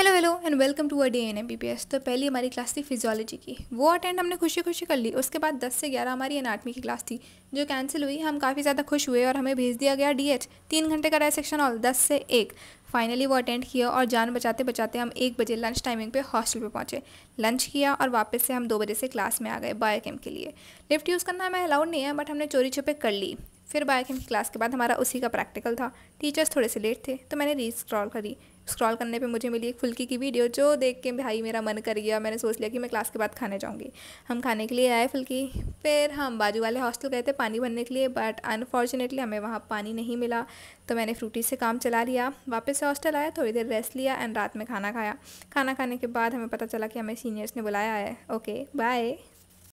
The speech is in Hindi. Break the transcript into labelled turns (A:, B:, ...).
A: hello hello and welcome to a day N M B P S तो पहली हमारी क्लास थी फिजियोलॉजी की वो अटेंड हमने खुशी खुशी कर ली उसके बाद 10 से 11 हमारी एनाटमी की क्लास थी जो कैंसिल हुई हम काफ़ी ज़्यादा खुश हुए और हमें भेज दिया गया डी एच तीन घंटे का रहा सेक्शन ऑल दस से एक फाइनली वो अटेंड किया और जान बचाते बचाते हम एक बजे लंच टाइमिंग पे हॉस्टल पर पहुँचे लंच किया और वापस से हम दो बजे से क्लास में आ गए बायो के लिए लिफ्ट यूज़ करना हमें अलाउड नहीं है बट हमने चोरी छुपे कर ली फिर बायोकेम की क्लास के बाद हमारा उसी का प्रैक्टिकल था टीचर्स थोड़े से लेट थे तो मैंने रील स्क्रॉल करी स्क्रॉल करने पे मुझे मिली एक फुल्की की वीडियो जो देख के भाई मेरा मन कर गया मैंने सोच लिया कि मैं क्लास के बाद खाने जाऊँगी हम खाने के लिए आए फुल्की फिर हम बाजू वाले हॉस्टल गए थे पानी भरने के लिए बट अनफॉर्चुनेटली हमें वहाँ पानी नहीं मिला तो मैंने फ्रूटी से काम चला लिया वापस से हॉस्टल आया थोड़ी देर रेस्ट लिया एंड रात में खाना खाया खाना खाने के बाद हमें पता चला कि हमें सीनियर्स ने बुलाया है ओके बाय